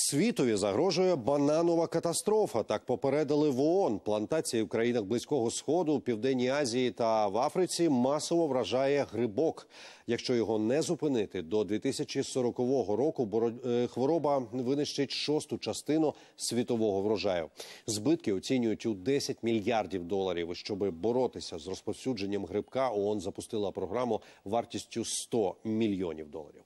Світові загрожує бананова катастрофа. Так попередили в ООН. Плантації в країнах близького сходу, південній Азії та в Африці масово вражає грибок. Якщо його не зупинити, до 2040 року е, хвороба винищить шосту частину світового врожаю. Збитки оцінюють у 10 мільярдів доларів. Щоб боротися з розповсюдженням грибка, ООН запустила програму вартістю 100 мільйонів доларів.